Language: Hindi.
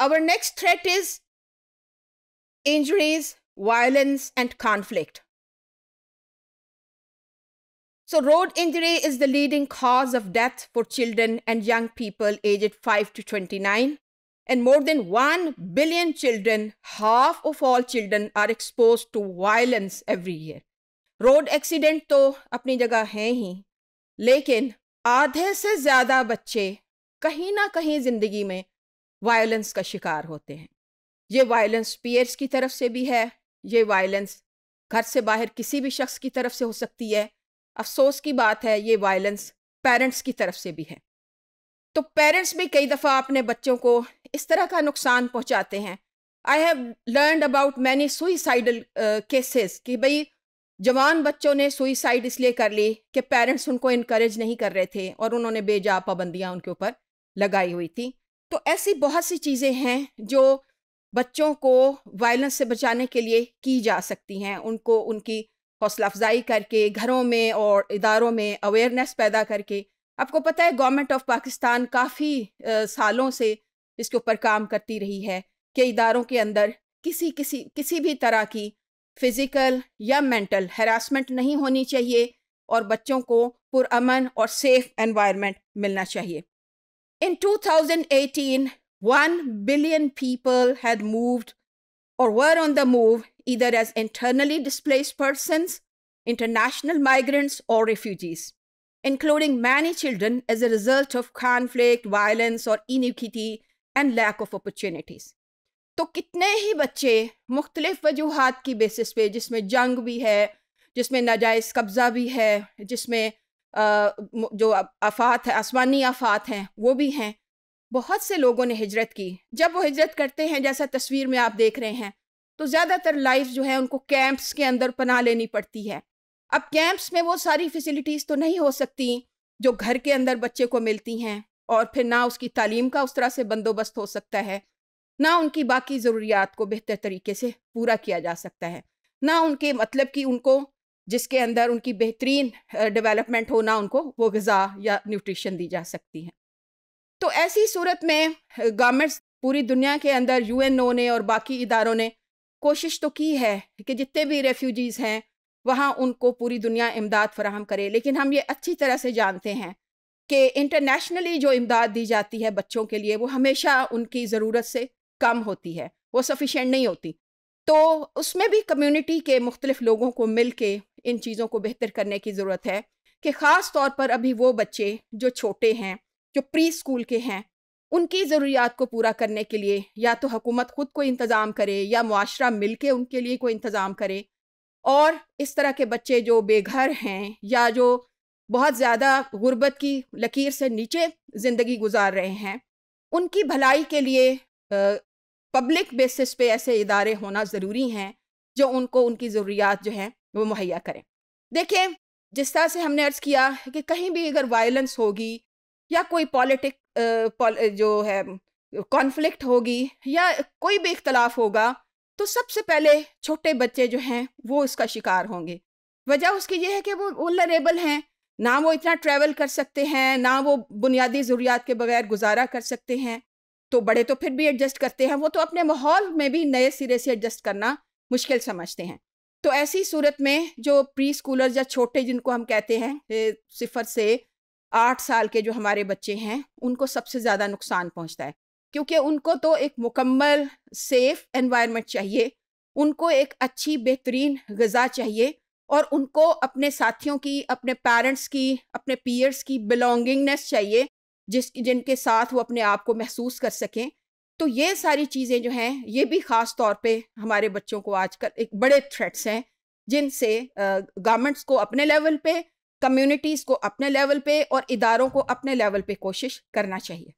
Our next threat is injuries, violence, and conflict. So, road injury is the leading cause of death for children and young people aged 5 to 29. And more than 1 billion children, half of all children, are exposed to violence every year. Road accident तो apni जगह hai hi, lekin aadhe se zyada bache कहीं ना कहीं ज़िंदगी वायलेंस का शिकार होते हैं ये वायलेंस पीयर्स की तरफ से भी है ये वायलेंस घर से बाहर किसी भी शख्स की तरफ से हो सकती है अफसोस की बात है ये वायलेंस पेरेंट्स की तरफ से भी है तो पेरेंट्स भी कई दफ़ा अपने बच्चों को इस तरह का नुकसान पहुंचाते हैं I have learn about many suicidal cases कि भाई जवान बच्चों ने सुइसाइड इसलिए कर ली कि पेरेंट्स उनको इनक्रेज नहीं कर रहे थे और उन्होंने बेजा पाबंदियाँ उनके ऊपर लगाई हुई थी तो ऐसी बहुत सी चीज़ें हैं जो बच्चों को वायलेंस से बचाने के लिए की जा सकती हैं उनको उनकी हौसला अफजाई करके घरों में और इदारों में अवेयरनेस पैदा करके आपको पता है गवर्नमेंट ऑफ पाकिस्तान काफ़ी सालों से इसके ऊपर काम करती रही है कि इदारों के अंदर किसी किसी किसी भी तरह की फिज़िकल या मेंटल हरासमेंट नहीं होनी चाहिए और बच्चों को पुरअमन और सेफ एनवायरनमेंट मिलना चाहिए In 2018, 1 billion people had moved or were on the move either as internally displaced persons, international migrants, or refugees, including many children as a result of conflict, violence, or iniquity and lack of opportunities. तो कितने ही बच्चे मुख्तलिफ वजूहत की बेसिस पे जिसमें जंग भी है जिसमें नाजायज़ कब्ज़ा भी है जिसमें जो आफात है आसमानी आफात हैं वो भी हैं बहुत से लोगों ने हिजरत की जब वो हिजरत करते हैं जैसा तस्वीर में आप देख रहे हैं तो ज़्यादातर लाइफ जो है उनको कैंप्स के अंदर पना लेनी पड़ती है अब कैंप्स में वो सारी फैसिलिटीज़ तो नहीं हो सकती जो घर के अंदर बच्चे को मिलती हैं और फिर ना उसकी तालीम का उस तरह से बंदोबस्त हो सकता है ना उनकी बाकी ज़रूरियात को बेहतर तरीके से पूरा किया जा सकता है ना उनके मतलब कि उनको जिसके अंदर उनकी बेहतरीन डेवलपमेंट होना उनको वो गज़ा या न्यूट्रिशन दी जा सकती है तो ऐसी सूरत में गवर्नमेंट्स पूरी दुनिया के अंदर यूएनओ ने और बाकी इदारों ने कोशिश तो की है कि जितने भी रेफ्यूजीज़ हैं वहाँ उनको पूरी दुनिया इमदाद फराहम करे लेकिन हम ये अच्छी तरह से जानते हैं कि इंटरनेशनली जो इमदाद दी जाती है बच्चों के लिए वो हमेशा उनकी ज़रूरत से कम होती है वो सफिशेंट नहीं होती तो उसमें भी कम्युनिटी के मुख्तलिफ लोगों को मिल के इन चीज़ों को बेहतर करने की ज़रूरत है कि ख़ास तौर पर अभी वो बच्चे जो छोटे हैं जो प्री स्कूल के हैं उनकी ज़रूरियात को पूरा करने के लिए या तो हुकूमत ख़ुद को इंतज़ाम करे या माशरा मिल के उनके लिए कोई इंतज़ाम करे और इस तरह के बच्चे जो बेघर हैं या जो बहुत ज़्यादा गुर्बत की लकीर से नीचे ज़िंदगी गुजार रहे हैं उनकी भलाई के लिए पब्लिक बेसिस पे ऐसे इदारे होना ज़रूरी हैं जो उनको उनकी ज़रूरियात जो हैं वो मुहैया करें देखें जिस तरह से हमने अर्ज़ किया कि कहीं भी अगर वायलेंस होगी या कोई पॉलिटिक जो है कॉन्फ्लिक्ट होगी या कोई भी इख्तलाफ होगा तो सबसे पहले छोटे बच्चे जो हैं वो इसका शिकार होंगे वजह उसकी ये है कि वो वलरेबल हैं ना वो इतना ट्रैवल कर सकते हैं ना वो बुनियादी ज़रूरियात के बगैर गुजारा कर सकते हैं तो बड़े तो फिर भी एडजस्ट करते हैं वो तो अपने माहौल में भी नए सिरे से एडजस्ट करना मुश्किल समझते हैं तो ऐसी सूरत में जो प्री स्कूलर या छोटे जिनको हम कहते हैं सिफर से आठ साल के जो हमारे बच्चे हैं उनको सबसे ज़्यादा नुकसान पहुंचता है क्योंकि उनको तो एक मुकम्मल सेफ एनवायरनमेंट चाहिए उनको एक अच्छी बेहतरीन गज़ा चाहिए और उनको अपने साथियों की अपने पेरेंट्स की अपने पीयर्स की बिलोंगिंगनेस चाहिए जिस जिनके साथ वो अपने आप को महसूस कर सकें तो ये सारी चीज़ें जो हैं ये भी ख़ास तौर पे हमारे बच्चों को आजकल एक बड़े थ्रेट्स हैं जिनसे गवर्नमेंट्स को अपने लेवल पे कम्युनिटीज़ को अपने लेवल पे और इदारों को अपने लेवल पे कोशिश करना चाहिए